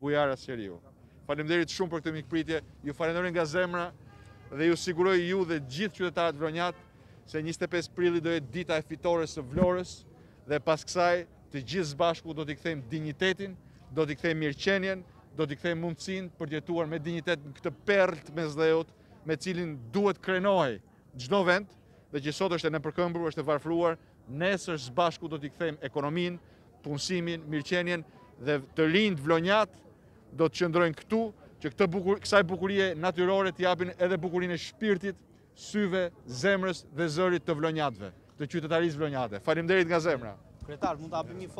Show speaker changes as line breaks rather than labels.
Bujara Sjeriu. Falemderit shumë për këtë mikpritje, ju falemderit nga zemra dhe ju siguroj ju dhe gjithë qytetarët vronjat se 25 prili do e dita e fitore së vlorës dhe pas kësaj të gjithë zbashku do t'i kthejmë dignitetin, do t'i kthejmë mirqenjen, do t'i kthejmë mundësin për tjetuar me dignitet në këtë perlt me zdhejot me cilin duhet krenohi gjdo vend dhe që sot është e në përkëmbru, është e varfruar, nesër zbashku do t'i kthejmë ekonomin, punësimin, mirqenjen dhe të lindë vlonjatë do të qëndrojnë këtu, që këtë bukur, kësaj bukurie natyrore të japin edhe bukurinë e shpirtit, syve, zemrës dhe zërit të vlonjatëve, të qytetarisë vlonjate. Faleminderit nga zemra.
Kryetar, mund të bëjmë një